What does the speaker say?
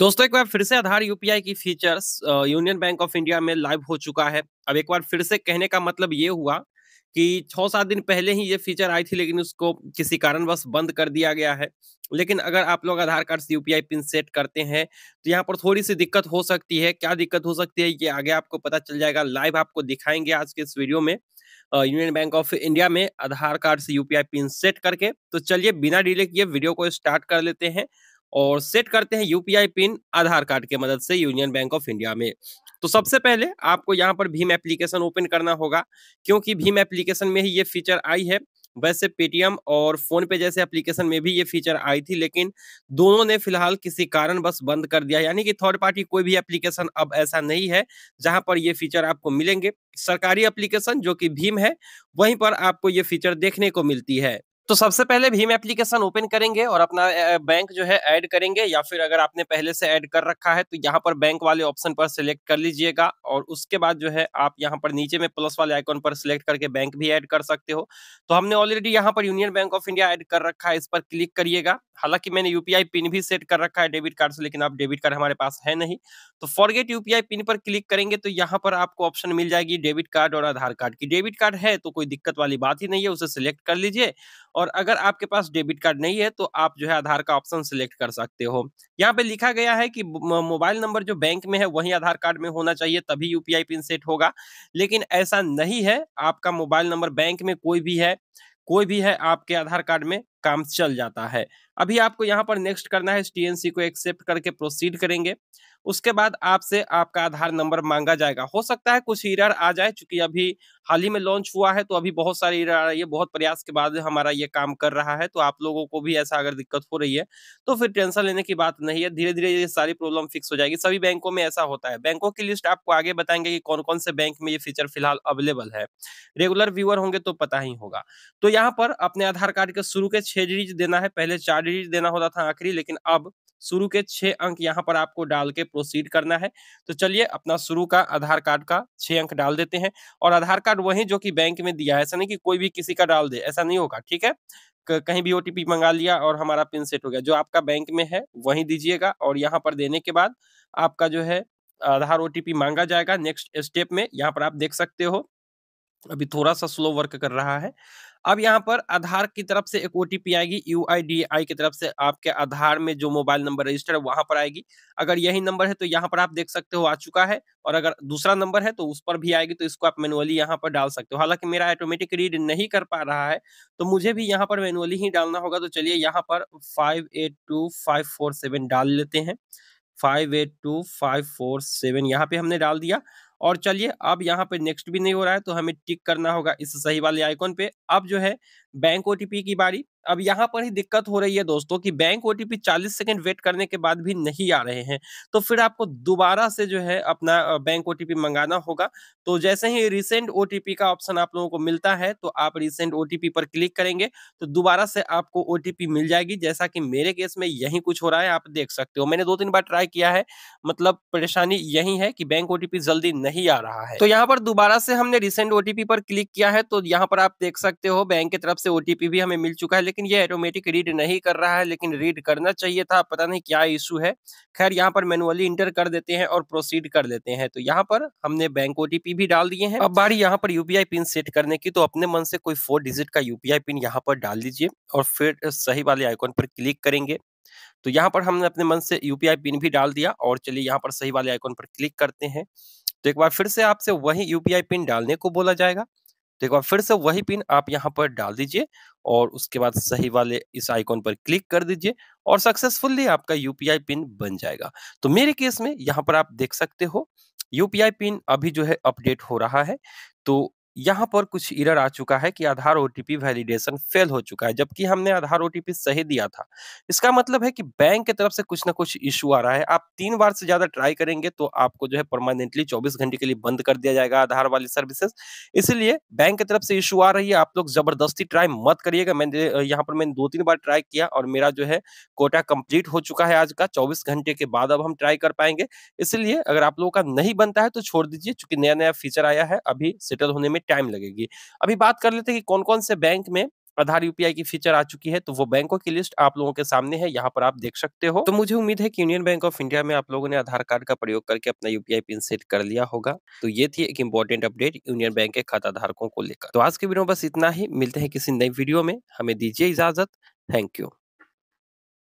दोस्तों एक बार फिर से आधार यूपीआई की features Union Bank of India में लाइव हो चुका है अब एक बार फिर से कहने का मतलब ये हुआ कि छः सात दिन पहले ही ये फीचर आई थी लेकिन उसको किसी कारणवश बंद कर दिया गया है लेकिन अगर आप लोग आधार कार्ड से यूपीआई पिन सेट करते हैं तो यहाँ पर थोड़ी सी दिक्कत हो सकती है क्या दिक्कत हो सकती है ये आगे आपको पता चल जाएगा लाइव आपको दिखाएंगे आज के इस वीडियो में यूनियन बैंक ऑफ इंडिया में आधार कार्ड से यूपीआई पिन सेट करके तो चलिए बिना डिले किए वीडियो को स्टार्ट कर लेते हैं और सेट करते हैं यूपीआई पिन आधार कार्ड के मदद से यूनियन बैंक ऑफ इंडिया में तो सबसे पहले आपको यहाँ पर भीम एप्लीकेशन ओपन करना होगा क्योंकि भीम एप्लीकेशन में ही ये फीचर आई है वैसे पेटीएम और फोन पे जैसे एप्लीकेशन में भी ये फीचर आई थी लेकिन दोनों ने फिलहाल किसी कारण बस बंद कर दिया यानी कि थर्ड पार्टी कोई भी एप्लीकेशन अब ऐसा नहीं है जहां पर ये फीचर आपको मिलेंगे सरकारी एप्लीकेशन जो कि भीम है वहीं पर आपको ये फीचर देखने को मिलती है तो सबसे पहले भीम एप्लीकेशन ओपन करेंगे और अपना बैंक जो है ऐड करेंगे या फिर अगर आपने पहले से ऐड कर रखा है तो यहाँ पर बैंक वाले ऑप्शन पर सिलेक्ट कर लीजिएगा और उसके बाद जो है आप यहाँ पर नीचे में प्लस वाले आइकॉन पर सिलेक्ट करके बैंक भी ऐड कर सकते हो तो हमने ऑलरेडी यहाँ पर Union Bank of India add कर रखा है इस पर क्लिक करिएगा हालांकि मैंने यूपीआई पिन भी सेट कर रखा है डेबिट कार्ड से लेकिन आप डेबिट कार्ड हमारे पास है नहीं तो फॉरगेट यूपीआई पिन पर क्लिक करेंगे तो यहाँ पर आपको ऑप्शन मिल जाएगी डेबिट कार्ड और आधार कार्ड की डेबिट कार्ड है तो कोई दिक्कत वाली बात ही नहीं है उसे सिलेक्ट कर लीजिए और अगर आपके पास डेबिट कार्ड नहीं है तो आप जो है आधार का ऑप्शन सिलेक्ट कर सकते हो यहाँ पे लिखा गया है कि मोबाइल नंबर जो बैंक में है वही आधार कार्ड में होना चाहिए तभी यूपीआई पिन सेट होगा लेकिन ऐसा नहीं है आपका मोबाइल नंबर बैंक में कोई भी है कोई भी है आपके आधार कार्ड में काम चल जाता है अभी आपको यहाँ पर नेक्स्ट करना है इस को एक्सेप्ट करके प्रोसीड करेंगे उसके बाद आपसे आपका आधार नंबर मांगा जाएगा हो सकता है कुछ ईरर आ जाए चूंकि अभी हाल ही में लॉन्च हुआ है तो अभी बहुत सारे ईरर आ रही है बहुत प्रयास के बाद हमारा ये काम कर रहा है तो आप लोगों को भी ऐसा अगर दिक्कत हो रही है तो फिर टेंशन लेने की बात नहीं है धीरे धीरे ये सारी प्रॉब्लम फिक्स हो जाएगी सभी बैंकों में ऐसा होता है बैंकों की लिस्ट आपको आगे बताएंगे कि कौन कौन से बैंक में ये फीचर फिलहाल अवेलेबल है रेगुलर व्यूअर होंगे तो पता ही होगा तो यहाँ पर अपने आधार कार्ड के शुरू के छह डिजिट देना है पहले चार क्रेडिट देना होता था आखिरी लेकिन अब शुरू के छह अंक यहाँ पर आपको डाल के प्रोसीड करना है तो चलिए अपना शुरू का आधार कार्ड का छह अंक डाल देते हैं और आधार कार्ड वही जो कि बैंक में दिया है ऐसा नहीं कि कोई भी किसी का डाल दे ऐसा नहीं होगा ठीक है कहीं भी ओटीपी मंगा लिया और हमारा पिन सेट हो गया जो आपका बैंक में है वही दीजिएगा और यहाँ पर देने के बाद आपका जो है आधार ओ मांगा जाएगा नेक्स्ट स्टेप में यहाँ पर आप देख सकते हो अभी थोड़ा सा स्लो वर्क कर रहा है अब यहाँ पर आधार की तरफ से एक ओटीपी आएगी यू की तरफ से आपके आधार में जो मोबाइल नंबर रजिस्टर है वहां पर आएगी अगर यही नंबर है तो यहाँ पर आप देख सकते हो आ चुका है और अगर दूसरा नंबर है तो उस पर भी आएगी तो इसको आप मैनुअली यहाँ पर डाल सकते हो हालांकि मेरा ऑटोमेटिक रीड नहीं कर पा रहा है तो मुझे भी यहाँ पर मैनुअली ही डालना होगा तो चलिए यहाँ पर five eight two five four seven डाल लेते हैं five eight two five four seven यहाँ पे हमने डाल दिया और चलिए अब यहाँ पे नेक्स्ट भी नहीं हो रहा है तो हमें टिक करना होगा इस सही वाले आइकॉन पे अब जो है बैंक ओटीपी की बारी अब यहाँ पर ही दिक्कत हो रही है दोस्तों कि बैंक ओटीपी 40 सेकंड वेट करने के बाद भी नहीं आ रहे हैं तो फिर आपको दोबारा से जो है अपना बैंक ओ मंगाना होगा तो जैसे ही रिसेंट ओटीपी का ऑप्शन आप लोगों को मिलता है तो आप रिसेंट ओ पर क्लिक करेंगे तो दोबारा से आपको ओटीपी मिल जाएगी जैसा कि मेरे केस में यही कुछ हो रहा है आप देख सकते हो मैंने दो तीन बार ट्राई किया है मतलब परेशानी यही है कि बैंक ओटीपी जल्दी नहीं आ रहा है तो यहाँ पर दोबारा से हमने रिसेंट ओटीपी पर क्लिक किया है तो यहाँ पर आप देख सकते हो बैंक की तरफ से ओटीपी भी हमें मिल चुका है लेकिन ये ऑटोमेटिक रीड नहीं कर रहा है लेकिन रीड करना चाहिए था पता नहीं क्या इशू है खैर यहाँ पर मैनुअली इंटर कर देते हैं और प्रोसीड कर देते हैं तो यहाँ पर हमने बैंक ओ भी डाल दिए हैं अब बारी यहाँ पर यूपीआई पिन सेट करने की तो अपने मन से कोई फोर डिजिट का यूपीआई पिन यहाँ पर डाल दीजिए और फिर सही वाले आइकॉन पर क्लिक करेंगे तो यहाँ पर हमने अपने मन से यूपीआई पिन भी डाल दिया और चलिए यहाँ पर सही वाले आइकॉन पर क्लिक करते हैं तो एक बार फिर से आपसे वही यूपीआई पिन डालने को बोला जाएगा तो एक बार फिर से वही पिन आप यहाँ पर डाल दीजिए और उसके बाद सही वाले इस आइकॉन पर क्लिक कर दीजिए और सक्सेसफुल्ली आपका यूपीआई पिन बन जाएगा तो मेरे केस में यहाँ पर आप देख सकते हो यूपीआई पिन अभी जो है अपडेट हो रहा है तो यहाँ पर कुछ इरर आ चुका है कि आधार ओटीपी वैलिडेशन फेल हो चुका है जबकि हमने आधार ओटीपी सही दिया था इसका मतलब है कि बैंक की तरफ से कुछ ना कुछ इशू आ रहा है आप तीन बार से ज्यादा ट्राई करेंगे तो आपको जो है परमानेंटली चौबीस घंटे के लिए बंद कर दिया जाएगा आधार वाली सर्विसेज इसलिए बैंक की तरफ से इशू आ रही है आप लोग जबरदस्ती ट्राई मत करिएगा मैंने यहाँ पर मैंने दो तीन बार ट्राई किया और मेरा जो है कोटा कंप्लीट हो चुका है आज का चौबीस घंटे के बाद अब हम ट्राई कर पाएंगे इसलिए अगर आप लोगों का नहीं बनता है तो छोड़ दीजिए चूंकि नया नया फीचर आया है अभी सेटल होने में टाइम लगेगी अभी बात कर लेते हैं कि कौन कौन से बैंक में आधार यूपीआई की फीचर आ चुकी है तो वो बैंकों की लिस्ट आप लोगों के सामने है यहाँ पर आप देख सकते हो तो मुझे उम्मीद है कि यूनियन बैंक ऑफ इंडिया में आप लोगों ने आधार कार्ड का प्रयोग करके अपना यूपीआई पिन सेट कर लिया होगा तो ये थी एक इम्पोर्टेंट अपडेट यूनियन बैंक के खाता धारकों को लेकर तो आज के वीडियो बस इतना ही मिलते हैं किसी नई वीडियो में हमें दीजिए इजाजत थैंक यू